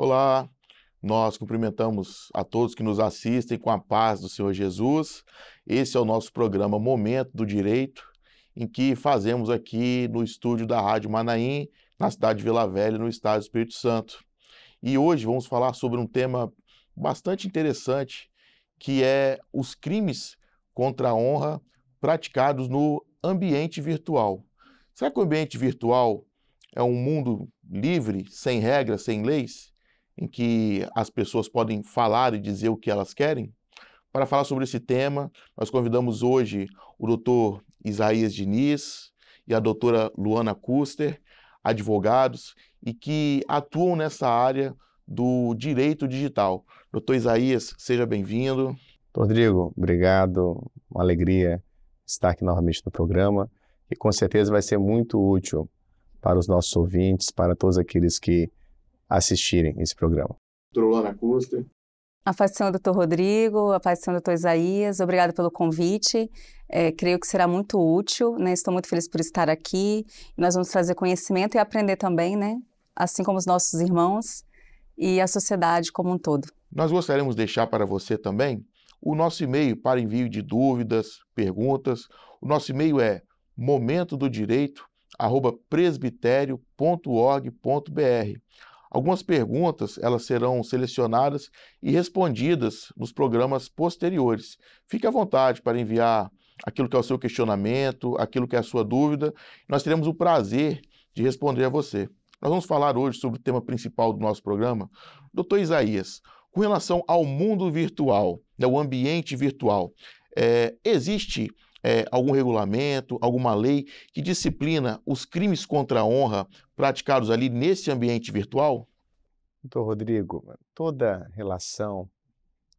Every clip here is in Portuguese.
Olá, nós cumprimentamos a todos que nos assistem com a paz do Senhor Jesus. Esse é o nosso programa Momento do Direito, em que fazemos aqui no estúdio da Rádio Manaim, na cidade de Vila Velha, no estado do Espírito Santo. E hoje vamos falar sobre um tema bastante interessante, que é os crimes contra a honra praticados no ambiente virtual. Será que o ambiente virtual é um mundo livre, sem regras, sem leis? em que as pessoas podem falar e dizer o que elas querem? Para falar sobre esse tema, nós convidamos hoje o doutor Isaías Diniz e a doutora Luana Custer, advogados, e que atuam nessa área do direito digital. Doutor Isaías, seja bem-vindo. Rodrigo, obrigado. Uma alegria estar aqui novamente no programa e com certeza vai ser muito útil para os nossos ouvintes, para todos aqueles que assistirem esse programa. Lana Custer. A paz do Senhor, doutor Rodrigo, a paz do Senhor, doutor Isaías, obrigado pelo convite. É, creio que será muito útil, né? Estou muito feliz por estar aqui. Nós vamos trazer conhecimento e aprender também, né? Assim como os nossos irmãos e a sociedade como um todo. Nós gostaríamos de deixar para você também o nosso e-mail para envio de dúvidas, perguntas. O nosso e-mail é momentodo Algumas perguntas elas serão selecionadas e respondidas nos programas posteriores. Fique à vontade para enviar aquilo que é o seu questionamento, aquilo que é a sua dúvida. Nós teremos o prazer de responder a você. Nós vamos falar hoje sobre o tema principal do nosso programa, Dr. Isaías, com relação ao mundo virtual, né, o ambiente virtual. É, existe é, algum regulamento, alguma lei que disciplina os crimes contra a honra praticados ali nesse ambiente virtual? Doutor Rodrigo, toda relação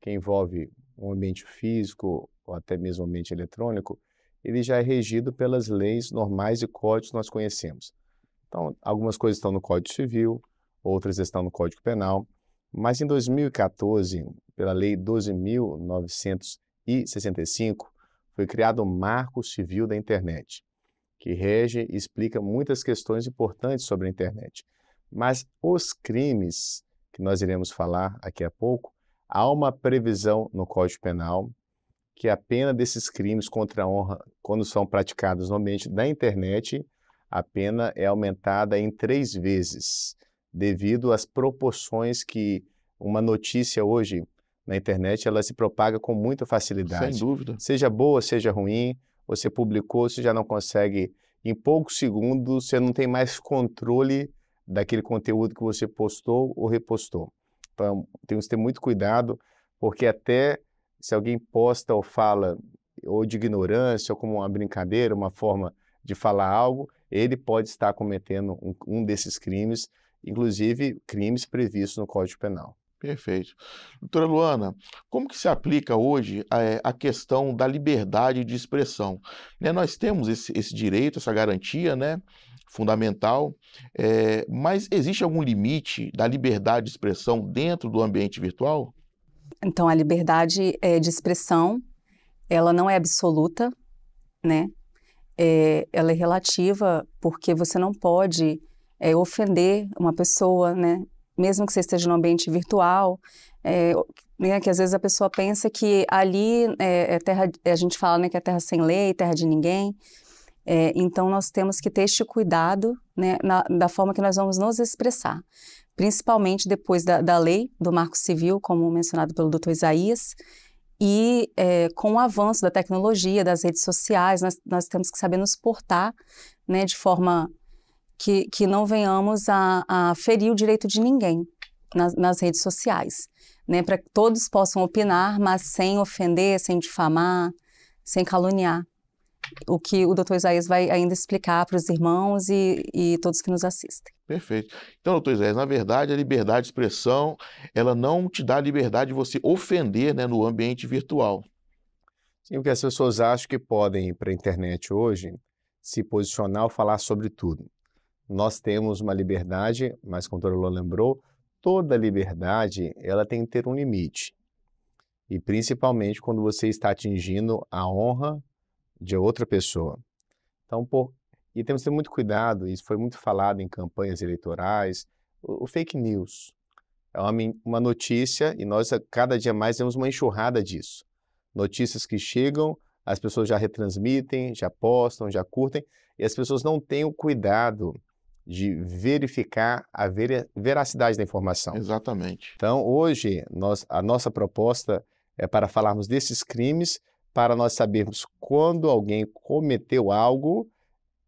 que envolve um ambiente físico ou até mesmo um ambiente eletrônico, ele já é regido pelas leis normais e códigos que nós conhecemos. Então, algumas coisas estão no Código Civil, outras estão no Código Penal, mas em 2014, pela Lei 12.965, foi criado o Marco Civil da Internet, que rege e explica muitas questões importantes sobre a internet. Mas os crimes, que nós iremos falar aqui a pouco, há uma previsão no Código Penal que a pena desses crimes contra a honra, quando são praticados no ambiente da internet, a pena é aumentada em três vezes, devido às proporções que uma notícia hoje na internet, ela se propaga com muita facilidade. Sem dúvida. Seja boa, seja ruim, você publicou, você já não consegue, em poucos segundos, você não tem mais controle daquele conteúdo que você postou ou repostou. Então, temos que ter muito cuidado, porque até se alguém posta ou fala ou de ignorância, ou como uma brincadeira, uma forma de falar algo, ele pode estar cometendo um, um desses crimes, inclusive crimes previstos no Código Penal. Perfeito. Doutora Luana, como que se aplica hoje a, eh, a questão da liberdade de expressão? Né, nós temos esse, esse, direito, essa garantia né, fundamental, é, mas existe algum limite da liberdade de expressão dentro do ambiente virtual? Então, a liberdade é, de expressão, ela não é absoluta, né? É, ela é relativa porque você não pode ofender uma pessoa, né? mesmo que você esteja no ambiente virtual, é, né, que às vezes a pessoa pensa que ali é, é terra, a gente fala né, que é terra sem lei, terra de ninguém. É, então nós temos que ter este cuidado né, na, da forma que nós vamos nos expressar, principalmente depois da, da lei do Marco Civil, como mencionado pelo Dr. Isaías, e é, com o avanço da tecnologia, das redes sociais, nós, nós temos que saber nos portar né, de forma que, que não venhamos a, a ferir o direito de ninguém nas, nas redes sociais, né? Para que todos possam opinar, mas sem ofender, sem difamar, sem caluniar. O que o doutor Isaías vai ainda explicar para os irmãos e, e todos que nos assistem. Perfeito. Então, doutor Isaías, na verdade, a liberdade de expressão, ela não te dá a liberdade de você ofender né, no ambiente virtual. Sim, porque as pessoas acham que podem ir para a internet hoje se posicionar ou falar sobre tudo nós temos uma liberdade, mas como o Lula lembrou, toda liberdade ela tem que ter um limite. E principalmente quando você está atingindo a honra de outra pessoa. Então, por... e temos que ter muito cuidado, isso foi muito falado em campanhas eleitorais, o, o fake news. É uma, uma notícia e nós cada dia mais temos uma enxurrada disso. Notícias que chegam, as pessoas já retransmitem, já postam, já curtem, e as pessoas não têm o cuidado de verificar a ver, veracidade da informação. Exatamente. Então, hoje, nós, a nossa proposta é para falarmos desses crimes, para nós sabermos quando alguém cometeu algo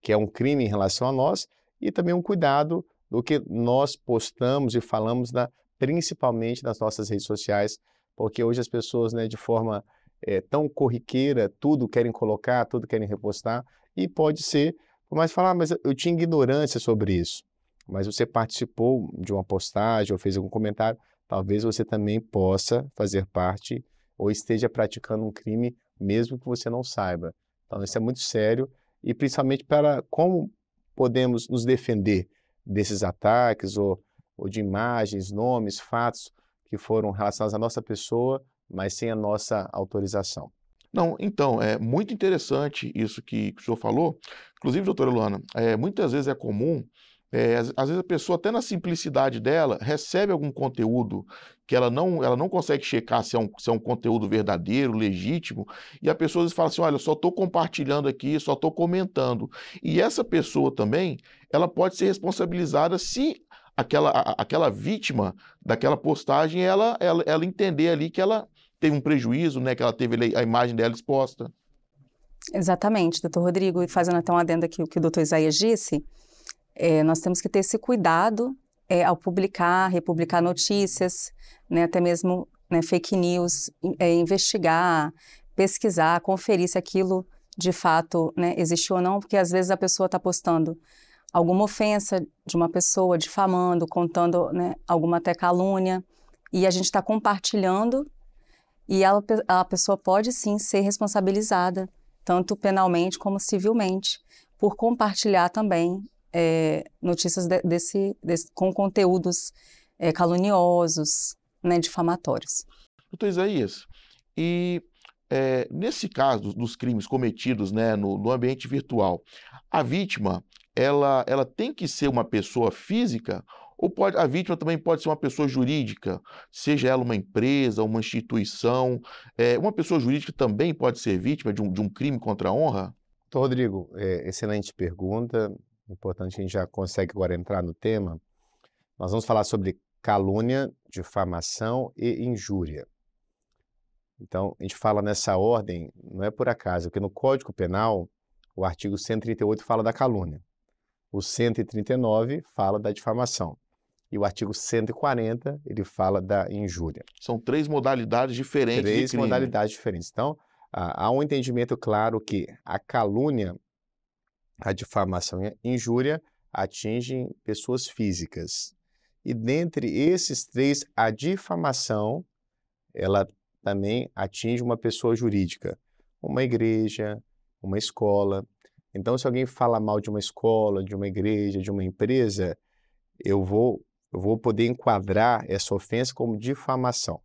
que é um crime em relação a nós e também um cuidado do que nós postamos e falamos na, principalmente nas nossas redes sociais, porque hoje as pessoas, né, de forma é, tão corriqueira, tudo querem colocar, tudo querem repostar e pode ser por mais falar, ah, mas eu tinha ignorância sobre isso. Mas você participou de uma postagem ou fez algum comentário, talvez você também possa fazer parte ou esteja praticando um crime mesmo que você não saiba. Então isso é muito sério e principalmente para como podemos nos defender desses ataques ou, ou de imagens, nomes, fatos que foram relacionados à nossa pessoa, mas sem a nossa autorização. Não, então, é muito interessante isso que, o senhor falou. Inclusive, doutora Luana, é, muitas vezes é comum é, às, às, vezes a pessoa, até na simplicidade dela, recebe algum conteúdo que ela não, ela não consegue checar se é, um, se é um conteúdo verdadeiro, legítimo, e a pessoa às vezes fala assim: olha, só estou compartilhando aqui, só estou comentando. E essa pessoa também, ela pode ser responsabilizada se aquela, aquela vítima daquela postagem, ela, ela, ela entender ali que ela teve um prejuízo, né? Que ela teve a imagem dela exposta. Exatamente, doutor Rodrigo, e fazendo até um adendo aqui o que o doutor Isaías disse, é, nós temos que ter esse cuidado é, ao publicar, republicar notícias, né, até mesmo né, fake news, é, investigar, pesquisar, conferir se aquilo de fato né, existiu ou não, porque às vezes a pessoa está postando alguma ofensa de uma pessoa, difamando, contando né, alguma até calúnia, e a gente está compartilhando, e ela, a pessoa pode sim ser responsabilizada, tanto penalmente como civilmente, por compartilhar também é, notícias de, desse, desse, com conteúdos é, caluniosos, né, difamatórios. Doutor Isaías, e é, nesse caso dos crimes cometidos né, no, no, ambiente virtual, a vítima ela, ela tem que ser uma pessoa física ou pode, a vítima também pode ser uma pessoa jurídica, seja ela uma empresa, uma instituição. É, uma pessoa jurídica também pode ser vítima de um, de um crime contra a honra? Então, Rodrigo, é, excelente pergunta. Importante que a gente já consegue agora entrar no tema. Nós vamos falar sobre calúnia, difamação e injúria. Então, a gente fala nessa ordem, não é por acaso, porque no Código Penal, o artigo 138 fala da calúnia, o 139 fala da difamação e o artigo 140 ele fala da injúria. São três modalidades diferentes. Três né? modalidades diferentes. Então, há um entendimento claro que a calúnia, a difamação e a injúria atingem pessoas físicas. E dentre esses três, a difamação ela também atinge uma pessoa jurídica, uma igreja, uma escola. Então, se alguém fala mal de uma escola, de uma igreja, de uma empresa, eu vou, eu vou poder enquadrar essa ofensa como difamação.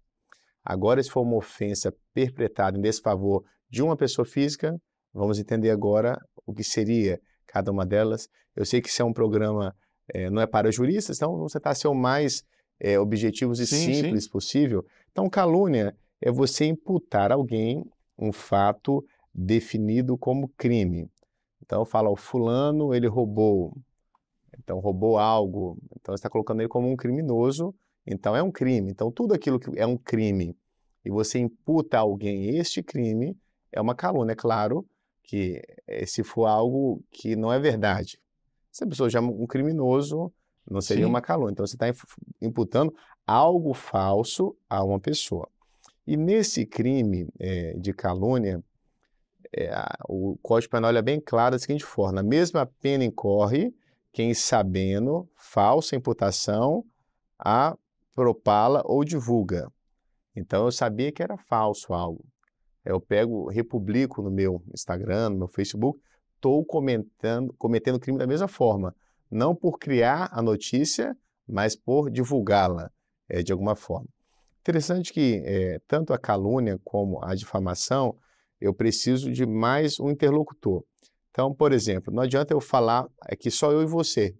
Agora, se for uma ofensa perpetrada em desfavor de uma pessoa física, vamos entender agora o que seria cada uma delas. Eu sei que isso é um programa, é, não é para juristas, então vamos tentar tá ser o mais é, eh, objetivos e sim, simples sim. possível. Então, calúnia é você imputar alguém um fato definido como crime. Então, fala, o fulano, ele roubou, então roubou algo, então você está colocando ele como um criminoso, então é um crime. Então, tudo aquilo que é um crime e você imputa a alguém este crime, é uma calúnia, é claro, que eh, se for algo que não é verdade. Se a pessoa já é um criminoso, não seria Sim. uma calúnia. Então, você está imputando algo falso a uma pessoa. E nesse crime é, de calúnia, é, o Código Penal é bem claro da seguinte forma: a mesma pena incorre quem, sabendo falsa imputação, a propala ou divulga. Então eu sabia que era falso algo. Eu pego, republico no meu Instagram, no meu Facebook, estou comentando, cometendo crime da mesma forma, não por criar a notícia, mas por divulgá-la é, de alguma forma. Interessante que é, tanto a calúnia como a difamação, eu preciso de mais um interlocutor. Então, por exemplo, não adianta eu falar é que só eu e você.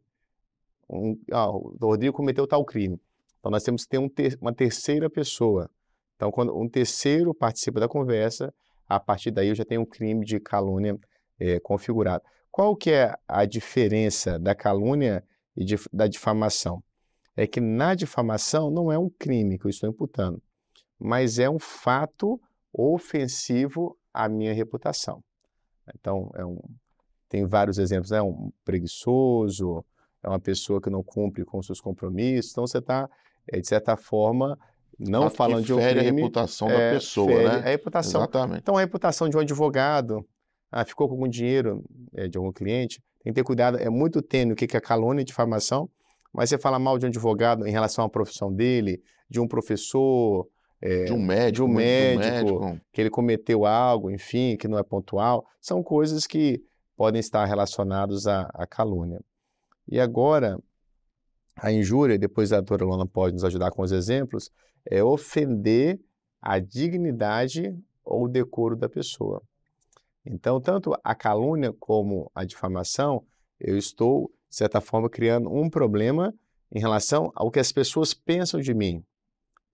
Um, ah, o Rodrigo cometeu tal crime. Então, nós temos que ter um ter, uma terceira pessoa. Então, quando um terceiro participa da conversa, a partir daí eu já tenho um crime de calúnia é, configurado. Qual que é a diferença da calúnia e de, da difamação? é que na difamação não é um crime que eu estou imputando, mas é um fato ofensivo à minha reputação. Então, é um, tem vários exemplos, é né? um preguiçoso, é uma pessoa que não cumpre com seus compromissos. Então, você está, eh, de certa forma, não falando de um crime. a reputação é, da pessoa, fere, né? A reputação. Exatamente. Então, a reputação de um advogado, ah, ficou com algum dinheiro é, de algum cliente, tem que ter cuidado, é muito tênue o que é calúnia e difamação. Mas você fala mal de um advogado em relação à profissão dele, de um professor, é, de um médico, de um médico, médico, que ele cometeu algo, enfim, que não é pontual, são coisas que podem estar relacionadas à, à calúnia. E agora, a injúria, depois a doutora Lona pode nos ajudar com os exemplos, é ofender a dignidade ou o decoro da pessoa. Então, tanto a calúnia como a difamação, eu estou de certa forma, criando um problema em relação ao que as pessoas pensam de mim.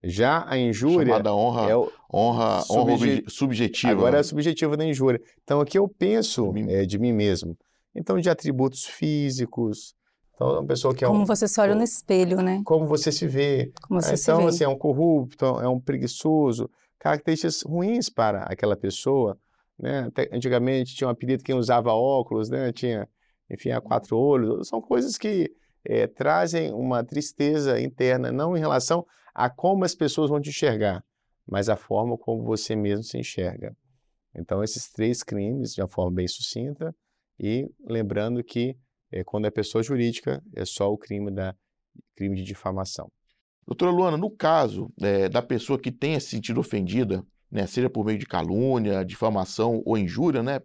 Já a injúria. Chamada honra, é o, honra, subje, honra subjetiva. Agora é né? é a subjetiva da injúria. Então aqui eu penso de mim, é, de mim mesmo. Então, de atributos físicos. Então, é uma pessoa que é um. Como você se olha um, no espelho, né? Como você se vê. Como né? você então, se vê. assim, é um corrupto, então, é um preguiçoso. Características ruins para aquela pessoa. Né? Até, antigamente tinha um apelido quem usava óculos, né? Tinha enfim, uhum. a quatro olhos. São coisas que é, trazem uma tristeza interna, não em relação a como as pessoas vão te enxergar, mas a forma como você mesmo se enxerga. Então, esses três crimes, de uma forma bem sucinta, e lembrando que é, quando é pessoa jurídica, é só o crime, da, crime de difamação. Doutora Luana, no caso é, da pessoa que tenha se sentido ofendida, né, seja por meio de calúnia, difamação ou injúria, né,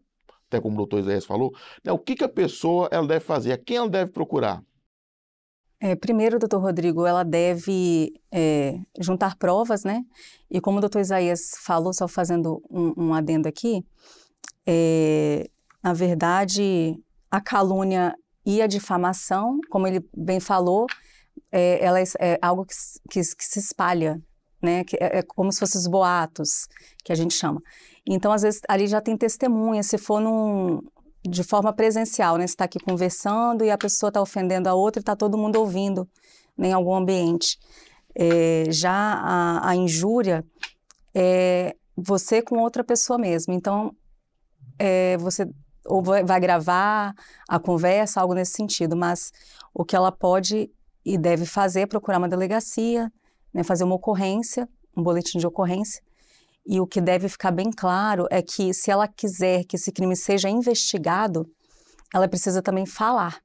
até como o doutor Isaías falou, né, o que, que a pessoa ela deve fazer, a quem ela deve procurar? É, primeiro, doutor Rodrigo, ela deve é, juntar provas, né? E como o doutor Isaías falou, só fazendo um, um adendo aqui, é, na verdade, a calúnia e a difamação, como ele bem falou, é, ela é, é algo que, que, que se espalha, né? Que é, é como se fossem os boatos, que a gente chama. Então, às vezes, ali já tem testemunha, se for num, de forma presencial, né? Você está aqui conversando e a pessoa está ofendendo a outra e está todo mundo ouvindo né, em algum ambiente. É, já a, a, injúria é você com outra pessoa mesmo. Então, é, você ou vai, vai gravar a conversa, algo nesse sentido, mas o que ela pode e deve fazer é procurar uma delegacia, né, fazer uma ocorrência, um boletim de ocorrência. E o que deve ficar bem claro é que se ela quiser que esse crime seja investigado, ela precisa também falar.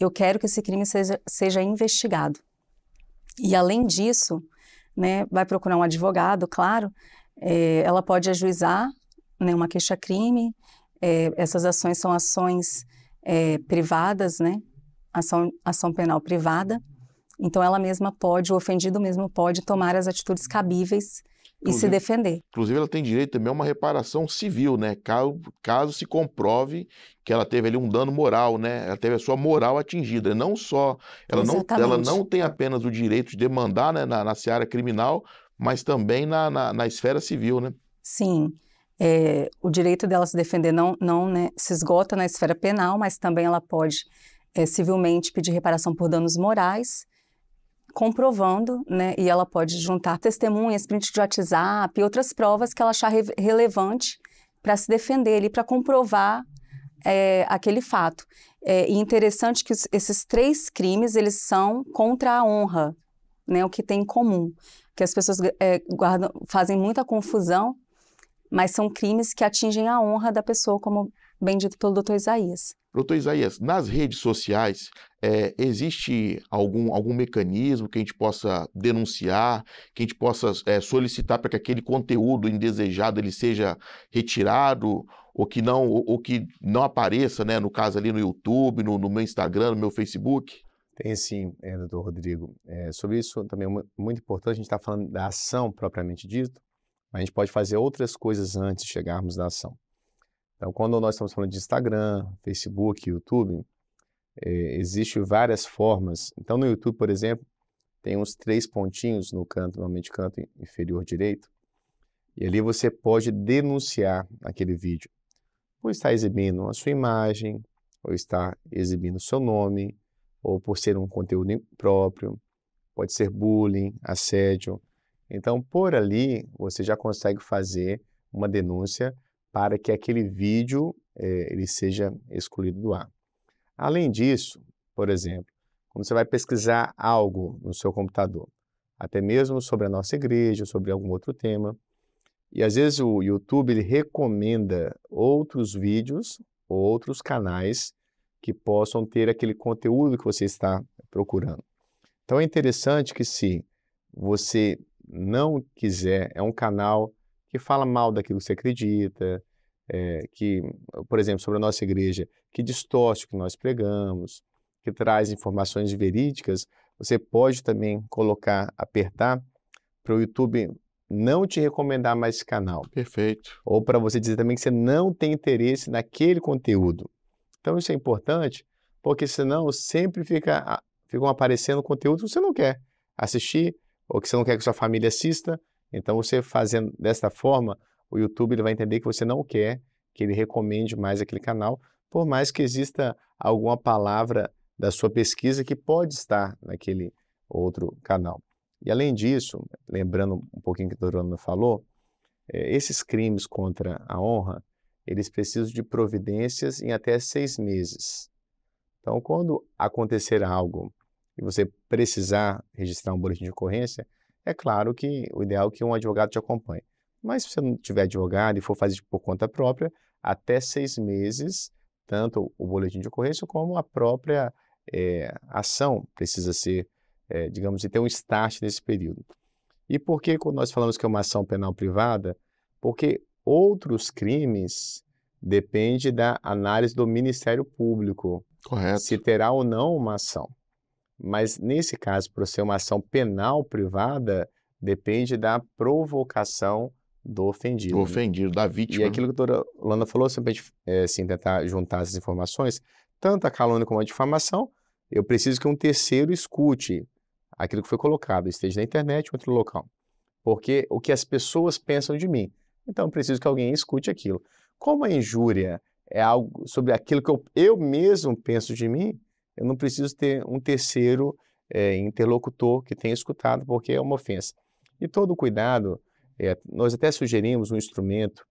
Eu quero que esse crime seja, seja investigado. E além disso, né, vai procurar um advogado, claro, é, ela pode ajuizar né, uma queixa-crime. É, essas ações são ações é, privadas, né? Ação, ação penal privada. Então ela mesma pode, o ofendido mesmo pode tomar as atitudes cabíveis inclusive, e se defender. Inclusive ela tem direito também a uma reparação civil, né? Caso, caso se comprove que ela teve ali um dano moral, né? Ela teve a sua moral atingida. Não só ela, Exatamente. não, ela não tem apenas o direito de demandar né, na, na seara criminal, mas também na, na, na esfera civil, né? Sim. É, o direito dela se defender não, não né, se esgota na esfera penal, mas também ela pode é, civilmente pedir reparação por danos morais comprovando, né? E ela pode juntar testemunhas, print de WhatsApp e outras provas que ela achar re relevante para se defender e para comprovar é, aquele fato. É, interessante que esses três crimes eles são contra a honra, né? O que tem em comum, que as pessoas é, guardam, fazem muita confusão, mas são crimes que atingem a honra da pessoa como bem dito pelo doutor Isaías. Doutor Isaías, nas redes sociais é, existe algum, algum mecanismo que a gente possa denunciar, que a gente possa é, solicitar para que aquele conteúdo indesejado ele seja retirado ou que não, ou, ou que não apareça, né? No caso ali no YouTube, no, no meu Instagram, no meu Facebook? Tem sim, é, doutor Rodrigo. É, sobre isso também é muito importante, a gente está falando da ação propriamente dito, mas a gente pode fazer outras coisas antes de chegarmos na ação. Então, quando nós estamos falando de Instagram, Facebook, YouTube, é, existem várias formas. Então, no YouTube, por exemplo, tem uns três pontinhos no canto, normalmente canto inferior direito, e ali você pode denunciar aquele vídeo. Ou está exibindo a sua imagem, ou está exibindo o seu nome, ou por ser um conteúdo impróprio, pode ser bullying, assédio. Então, por ali, você já consegue fazer uma denúncia para que aquele vídeo é, ele seja excluído do ar. Além disso, por exemplo, quando você vai pesquisar algo no seu computador, até mesmo sobre a nossa igreja, sobre algum outro tema, e às vezes o YouTube ele recomenda outros vídeos ou outros canais que possam ter aquele conteúdo que você está procurando. Então é interessante que se você não quiser, é um canal que fala mal daquilo que você acredita, é, que, por exemplo, sobre a nossa igreja, que distorce o que nós pregamos, que traz informações verídicas, você pode também colocar, apertar para o YouTube não te recomendar mais esse canal. Perfeito. Ou para você dizer também que você não tem interesse naquele conteúdo. Então isso é importante, porque senão sempre fica, ficam aparecendo conteúdos que você não quer assistir, ou que você não quer que sua família assista, então, você fazendo desta forma, o YouTube ele vai entender que você não quer que ele recomende mais aquele canal, por mais que exista alguma palavra da sua pesquisa que pode estar naquele outro canal. E além disso, lembrando um pouquinho que o Dorona falou, eh, esses crimes contra a honra, eles precisam de providências em até seis meses. Então, quando acontecer algo e você precisar registrar um boletim de ocorrência, é claro que o ideal é que um advogado te acompanhe. Mas se você não tiver advogado e for fazer tipo, por conta própria, até seis meses, tanto o boletim de ocorrência como a própria é, ação precisa ser, é, digamos, ter um start nesse período. E por que nós falamos que é uma ação penal privada? Porque outros crimes depende da análise do Ministério Público. Correto. Se terá ou não uma ação. Mas nesse caso, para ser uma ação penal privada, depende da provocação do ofendido. Do né? ofendido, da vítima. E aquilo que a doutora Holanda falou, sempre a gente é, eh, assim, tentar juntar essas informações, tanto a calúnia como a difamação, eu preciso que um terceiro escute aquilo que foi colocado, esteja na internet ou outro local. Porque o que as pessoas pensam de mim. Então eu preciso que alguém escute aquilo. Como a injúria é algo sobre aquilo que eu, eu mesmo penso de mim, eu não preciso ter um terceiro é, interlocutor que tenha escutado, porque é uma ofensa. E todo cuidado, é, nós até sugerimos um instrumento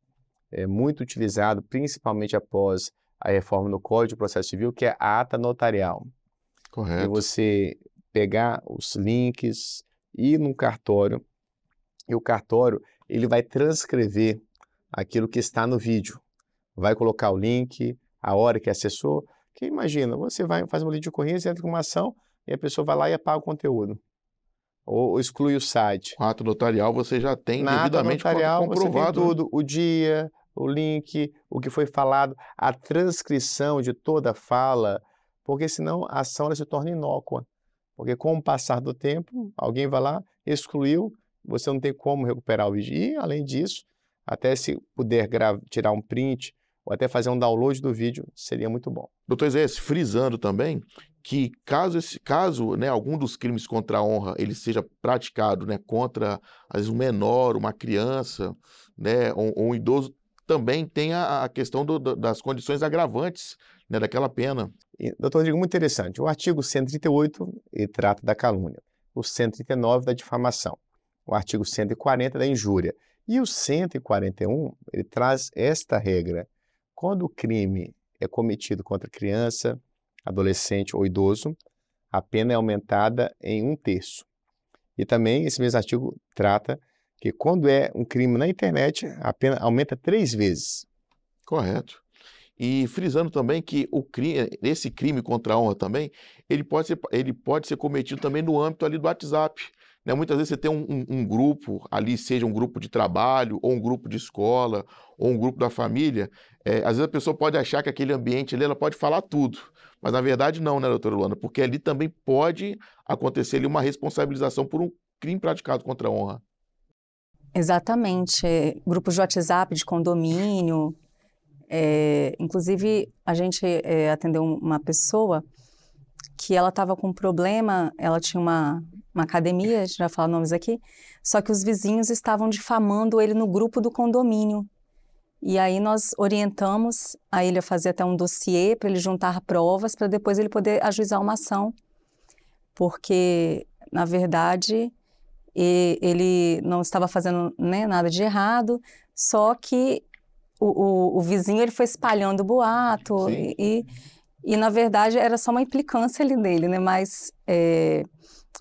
é, muito utilizado, principalmente após a reforma no Código de Processo Civil, que é a ata notarial. Correto. E você pegar os links, ir num cartório, e o cartório ele vai transcrever aquilo que está no vídeo. Vai colocar o link, a hora que acessou, porque imagina, você vai faz uma lei de ocorrência, entra com uma ação e a pessoa vai lá e apaga o conteúdo. Ou, ou exclui o site. O ato notarial você já tem Na devidamente notarial, comprovado. Você tem né? tudo, o dia, o link, o que foi falado, a transcrição de toda a fala, porque senão a ação se torna inócua. Porque com o passar do tempo, alguém vai lá, excluiu, você não tem como recuperar o vídeo. E, além disso, até se puder tirar um print ou até fazer um download do vídeo, seria muito bom. Doutor Isaías, frisando também que caso esse caso, né, algum dos crimes contra a honra ele seja praticado, né, contra às vezes, um menor, uma criança, né, ou, ou um idoso, também tem a, a questão do, das condições agravantes né, daquela pena. E, doutor, Rodrigo, muito interessante. O artigo 138 ele trata da calúnia, o 139 da difamação, o artigo 140 da injúria. E o 141, ele traz esta regra. Quando o crime é cometido contra criança, adolescente ou idoso, a pena é aumentada em um terço. E também esse mesmo artigo trata que quando é um crime na internet, a pena aumenta três vezes. Correto. E frisando também que o crime, esse crime contra a honra também, ele pode ser, ele pode ser cometido também no âmbito ali do WhatsApp. Né? Muitas vezes você tem um, um, um, grupo ali, seja um grupo de trabalho, ou um grupo de escola, ou um grupo da família, é, às vezes a pessoa pode achar que aquele ambiente ali ela pode falar tudo. Mas na verdade não, né, doutora Luana? Porque ali também pode acontecer ali uma responsabilização por um crime praticado contra a honra. Exatamente. Grupos de WhatsApp, de condomínio. É, inclusive, a gente é, atendeu uma pessoa que ela estava com um problema, ela tinha uma, uma academia, a gente vai falar nomes aqui, só que os vizinhos estavam difamando ele no grupo do condomínio. E aí nós orientamos a ele a fazer até um dossiê para ele juntar provas para depois ele poder ajuizar uma ação. Porque, na verdade, ele não estava fazendo né, nada de errado, só que o, o, o, vizinho ele foi espalhando boato Sim. e, e e, na verdade, era só uma implicância ali dele, né? Mas é,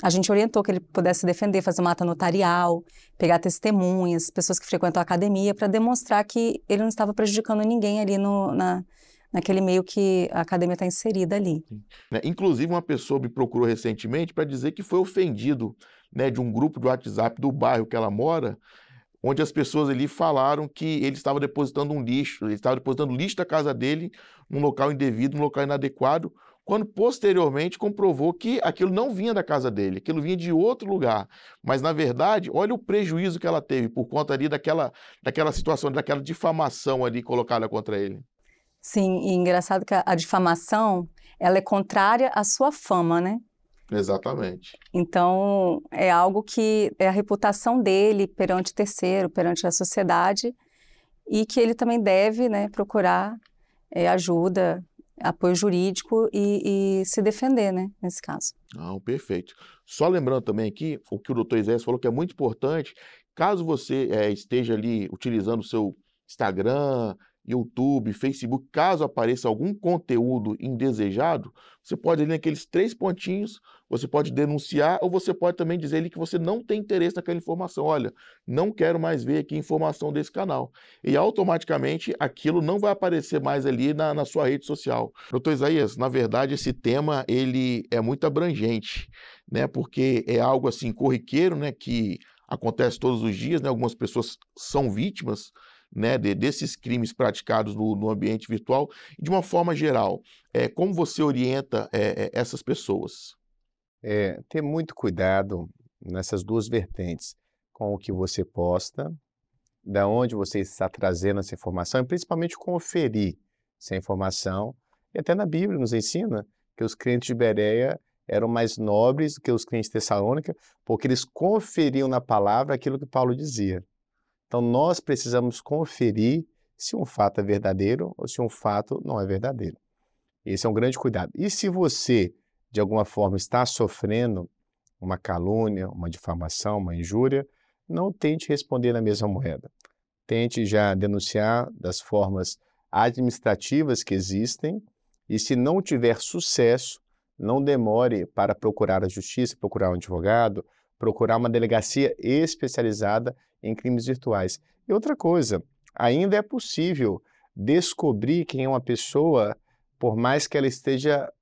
a gente orientou que ele pudesse defender, fazer uma ata notarial, pegar testemunhas, pessoas que frequentam a academia, para demonstrar que ele não estava prejudicando ninguém ali no, na, naquele meio que a academia está inserida ali. Né? Inclusive, uma pessoa me procurou recentemente para dizer que foi ofendido né, de um grupo de WhatsApp do bairro que ela mora, onde as pessoas ali falaram que ele estava depositando um lixo, ele estava depositando lixo da casa dele num local indevido, num local inadequado, quando posteriormente comprovou que aquilo não vinha da casa dele, aquilo vinha de outro lugar. Mas, na verdade, olha o prejuízo que ela teve por conta ali daquela, daquela situação, daquela difamação ali colocada contra ele. Sim, e engraçado que a, a difamação, ela é contrária à sua fama, né? Exatamente. Então, é algo que é a reputação dele perante terceiro, perante a sociedade, e que ele também deve né, procurar é, ajuda, apoio jurídico e, e, se defender, né, nesse caso. Não, perfeito. Só lembrando também aqui o que o doutor isés falou, que é muito importante, caso você é, esteja ali utilizando o seu Instagram, YouTube, Facebook, caso apareça algum conteúdo indesejado, você pode ali naqueles três pontinhos, você pode denunciar ou você pode também dizer ali que você não tem interesse naquela informação. Olha, não quero mais ver aqui informação desse canal. E automaticamente aquilo não vai aparecer mais ali na, na sua rede social. Doutor Isaías, na verdade esse tema ele é muito abrangente, né? Porque é algo assim corriqueiro, né? Que acontece todos os dias, né? Algumas pessoas são vítimas né, de, desses crimes praticados no, no, ambiente virtual? E de uma forma geral, é, como você orienta é, essas pessoas? É, ter muito cuidado nessas duas vertentes, com o que você posta, da onde você está trazendo essa informação, e principalmente conferir essa informação. E até na Bíblia nos ensina que os crentes de Bereia eram mais nobres do que os crentes de Tessalônica, porque eles conferiam na palavra aquilo que Paulo dizia. Então, nós precisamos conferir se um fato é verdadeiro ou se um fato não é verdadeiro. Esse é um grande cuidado. E se você, de alguma forma, está sofrendo uma calúnia, uma difamação, uma injúria, não tente responder na mesma moeda. Tente já denunciar das formas administrativas que existem e, se não tiver sucesso, não demore para procurar a justiça, procurar um advogado, procurar uma delegacia especializada em crimes virtuais. E outra coisa, ainda é possível descobrir quem é uma pessoa, por mais que ela esteja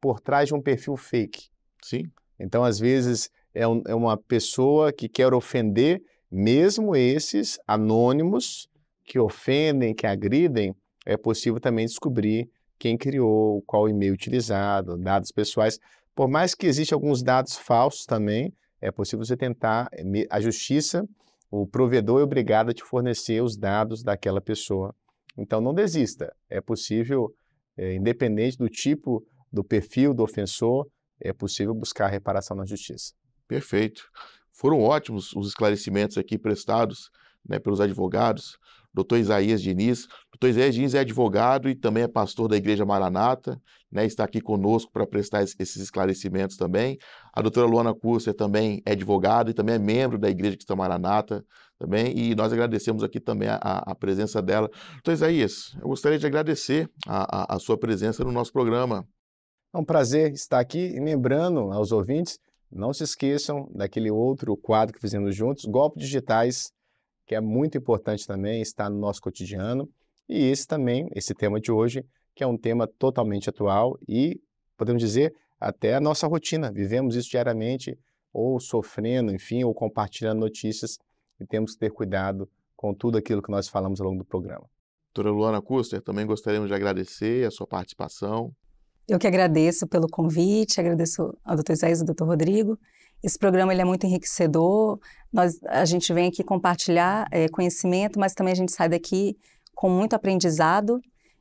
por trás de um perfil fake. Sim. Então, às vezes, é, um, é uma pessoa que quer ofender, mesmo esses anônimos que ofendem, que agridem, é possível também descobrir quem criou, qual e-mail utilizado, dados pessoais. Por mais que existam alguns dados falsos também, é possível você tentar, eh, a justiça, o provedor é obrigado a te fornecer os dados daquela pessoa. Então não desista, é possível, é, independente do tipo, do perfil do ofensor, é possível buscar reparação na justiça. Perfeito. Foram ótimos os esclarecimentos aqui prestados né, pelos advogados doutor Isaías Diniz. Doutor Isaías Diniz é advogado e também é pastor da Igreja Maranata, né, está aqui conosco para prestar esses esclarecimentos também. A doutora Luana Curser também é advogada e também é membro da Igreja Cristã Maranata também, e nós agradecemos aqui também a, a presença dela. Doutor Isaías, eu gostaria de agradecer a, a, a sua presença no nosso programa. É um prazer estar aqui e lembrando aos ouvintes, não se esqueçam daquele outro quadro que fizemos juntos, golpes digitais que é muito importante também, está no nosso cotidiano. E esse também, esse tema de hoje, que é um tema totalmente atual e, podemos dizer, até a nossa rotina. Vivemos isso diariamente, ou sofrendo, enfim, ou compartilhando notícias, e temos que ter cuidado com tudo aquilo que nós falamos ao longo do programa. Doutora Luana Custer, também gostaríamos de agradecer a sua participação. Eu que agradeço pelo convite, agradeço ao doutor Isaías e ao doutor Rodrigo. Esse programa ele é muito enriquecedor. Nós, a gente vem aqui compartilhar é, conhecimento, mas também a gente sai daqui com muito aprendizado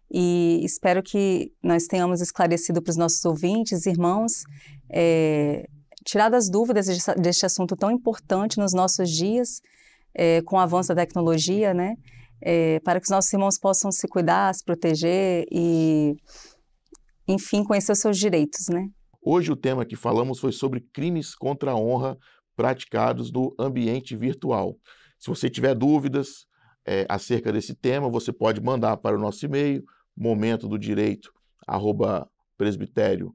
e espero que nós tenhamos esclarecido para os nossos ouvintes, irmãos, é, tirado as dúvidas deste assunto tão importante nos nossos dias, é, com o avanço da tecnologia, né? É, para que os nossos irmãos possam se cuidar, se proteger e, enfim, conhecer os seus direitos, né? Hoje o tema que falamos foi sobre crimes contra a honra praticados no ambiente virtual. Se você tiver dúvidas é, acerca desse tema, você pode mandar para o nosso e-mail momento do direito presbitério.org.br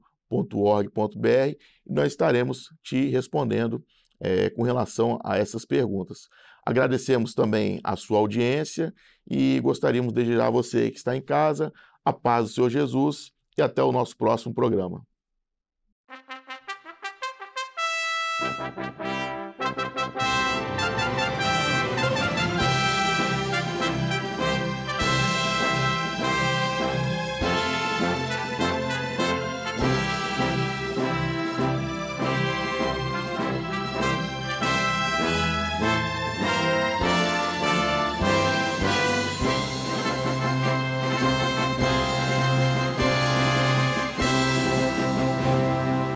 e nós estaremos te respondendo é, com relação a essas perguntas. Agradecemos também a sua audiência e gostaríamos de desejar a você que está em casa a paz do Senhor Jesus e até o nosso próximo programa. Thank you.